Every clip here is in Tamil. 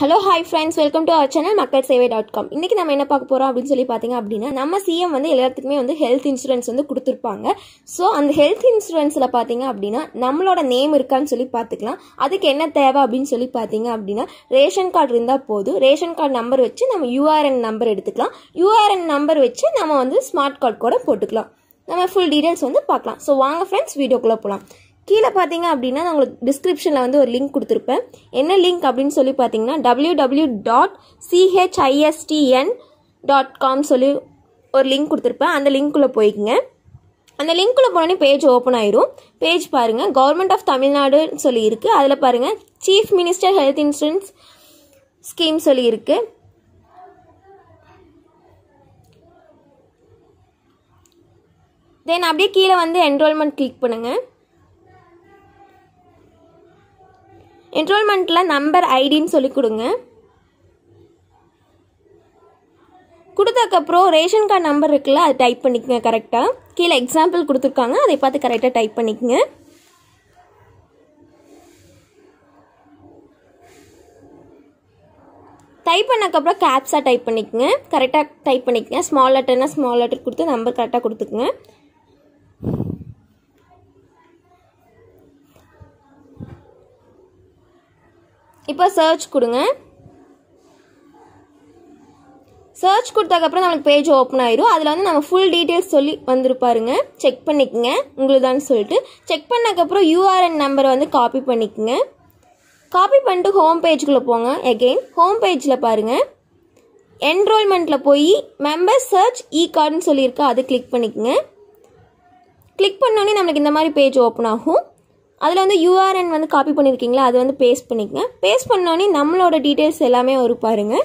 hello hi friends welcome to our channel மக்கள் சேவை டாட் காம் இன்றைக்கி நம்ம என்ன பார்க்க போகிறோம் அப்படின்னு சொல்லி பார்த்தீங்க அப்படின்னா நம்ம சிஎம் வந்து எல்லாத்துக்குமே வந்து ஹெல்த் இன்சூரன்ஸ் வந்து கொடுத்துருப்பாங்க ஸோ அந்த ஹெல்த் இன்சூரன்ஸில் பார்த்தீங்க அப்படின்னா நம்மளோட நேம் இருக்கான்னு சொல்லி பார்த்துக்கலாம் அதுக்கு என்ன தேவை அப்படின்னு சொல்லி பார்த்தீங்க அப்படின்னா ரேஷன் கார்டு இருந்தால் போதும் ரேஷன் கார்டு நம்பர் வச்சு நம்ம யூஆர்என் நம்பர் எடுத்துக்கலாம் யூஆர்என் நம்பர் வச்சு நம்ம வந்து ஸ்மார்ட் கார்டு கூட போட்டுக்கலாம் நம்ம ஃபுல் டீட்டெயில்ஸ் வந்து பார்க்கலாம் ஸோ வாங்க ஃப்ரெண்ட்ஸ் வீடியோக்குள்ளே போகலாம் கீழே பார்த்தீங்க அப்படின்னா நான் உங்களுக்கு டிஸ்கிரிப்ஷனில் வந்து ஒரு லிங்க் கொடுத்துருப்பேன் என்ன லிங்க் அப்படின்னு சொல்லி பார்த்தீங்கன்னா W W dot C H I S T N dot com சொல்லி ஒரு லிங்க் கொடுத்துருப்பேன் அந்த லிங்க்குள்ளே போய்க்குங்க அந்த லிங்க்குள்ளே போனோடனே பேஜ் ஓப்பன் ஆயிரும் பேஜ் பாருங்கள் கவர்மெண்ட் ஆஃப் தமிழ்நாடுன்னு சொல்லி இருக்குது அதில் பாருங்கள் chief minister health insurance scheme சொல்லி இருக்குது தென் அப்படியே கீழே வந்து என்ரோல்மெண்ட் கிளிக் பண்ணுங்கள் என்ரோல்மெண்ட்டில் நம்பர் ஐடின்னு சொல்லி கொடுங்க கொடுத்ததுக்கப்புறம் ரேஷன் கார்டு நம்பர் இருக்குல்ல அது டைப் பண்ணிக்கோங்க கரெக்டாக கீழே எக்ஸாம்பிள் கொடுத்துருக்காங்க அதை பார்த்து கரெக்டாக டைப் பண்ணிக்கோங்க டைப் பண்ணக்கப்புறம் கேப்ஸாக டைப் பண்ணிக்கோங்க கரெக்டாக டைப் பண்ணிக்கங்க ஸ்மால் லெட்டர்னால் ஸ்மால் லெட்டர் கொடுத்து நம்பர் கரெக்டாக கொடுத்துக்கோங்க இப்போ சர்ச் கொடுங்க சர்ச் கொடுத்ததுக்கப்புறம் நம்மளுக்கு பேஜ் ஓப்பன் ஆயிரும் அதில் வந்து நம்ம ஃபுல் டீட்டெயில்ஸ் சொல்லி வந்துருப்பாருங்க செக் பண்ணிக்கோங்க உங்களுதான்னு சொல்லிட்டு செக் பண்ணக்கப்புறம் யூஆர்என் நம்பரை வந்து காப்பி பண்ணிக்கோங்க காப்பி பண்ணிட்டு ஹோம் பேஜுக்குள்ளே போங்க எகெயின் ஹோம் பேஜில் பாருங்கள் என்ரோல்மெண்ட்டில் போய் மெம்பர் சர்ச் இ e கார்டுன்னு சொல்லியிருக்கா அதை கிளிக் பண்ணிக்கோங்க கிளிக் பண்ணோன்னே நம்மளுக்கு இந்த மாதிரி பேஜ் ஓப்பன் ஆகும் அதில் வந்து யூஆர்என் வந்து காப்பி பண்ணியிருக்கீங்களா அது வந்து பேஸ்ட் பண்ணிக்கங்க பேஸ்ட் பண்ணோன்னே நம்மளோட டீட்டெயில்ஸ் எல்லாமே வரும் பாருங்க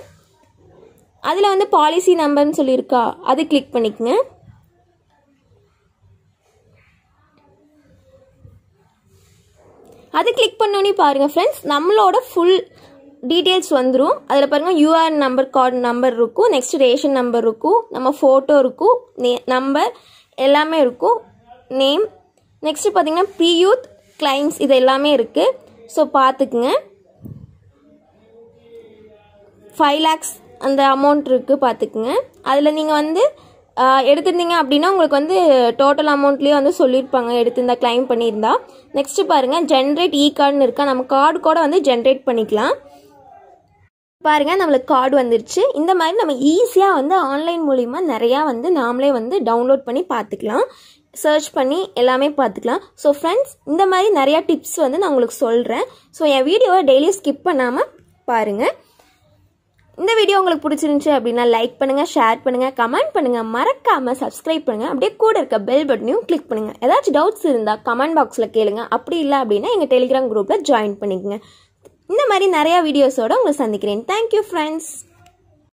அதில் வந்து பாலிசி நம்பர்னு சொல்லியிருக்கா அது கிளிக் பண்ணிக்கங்க அது கிளிக் பண்ணோன்னே பாருங்கள் ஃப்ரெண்ட்ஸ் நம்மளோட ஃபுல் டீட்டெயில்ஸ் வந்துடும் அதில் பாருங்கள் யூஆர் நம்பர் கார்டு நம்பர் இருக்கும் நெக்ஸ்ட் ரேஷன் நம்பர் இருக்கும் நம்ம ஃபோட்டோ இருக்கும் நே நம்பர் எல்லாமே இருக்கும் நேம் நெக்ஸ்ட்டு பார்த்தீங்கன்னா ப்ரீ யூத் கிளைம்ஸ் இது எல்லாமே இருக்குது ஸோ பார்த்துக்குங்க ஃபைவ் லேக்ஸ் அந்த அமௌண்ட் இருக்குது பார்த்துக்குங்க அதில் நீங்கள் வந்து எடுத்திருந்தீங்க அப்படின்னா உங்களுக்கு வந்து டோட்டல் அமௌண்ட்லேயே வந்து சொல்லியிருப்பாங்க எடுத்திருந்தா கிளைம் பண்ணியிருந்தா நெக்ஸ்ட்டு பாருங்கள் ஜென்ரேட் இ கார்டுன்னு இருக்கா நம்ம கார்டு கூட வந்து ஜென்ரேட் பண்ணிக்கலாம் பாருங்கள் நம்மளுக்கு கார்டு வந்துருச்சு இந்த மாதிரி நம்ம ஈஸியாக வந்து ஆன்லைன் மூலிமா நிறையா வந்து நாமளே வந்து டவுன்லோட் பண்ணி பார்த்துக்கலாம் சர்ச் பண்ணி எல்லாமே பார்த்துக்கலாம் ஸோ ஃப்ரெண்ட்ஸ் இந்த மாதிரி நிறையா டிப்ஸ் வந்து நான் உங்களுக்கு சொல்கிறேன் ஸோ என் வீடியோவை டெய்லி ஸ்கிப் பண்ணாமல் பாருங்கள் இந்த வீடியோ உங்களுக்கு பிடிச்சிருந்துச்சு அப்படின்னா லைக் பண்ணுங்கள் ஷேர் பண்ணுங்கள் கமெண்ட் பண்ணுங்கள் மறக்காமல் சப்ஸ்கிரைப் பண்ணுங்கள் அப்படியே கூட இருக்க பெல் பட்டனையும் கிளிக் பண்ணுங்கள் ஏதாச்சும் டவுட்ஸ் இருந்தால் கமெண்ட் பாக்ஸில் கேளுங்க அப்படி இல்லை அப்படின்னா எங்கள் டெலிகிராம் குரூப்பில் ஜாயின் பண்ணிக்கோங்க இந்த மாதிரி நிறையா வீடியோஸோடு உங்களை சந்திக்கிறேன் தேங்க்யூ ஃப்ரெண்ட்ஸ்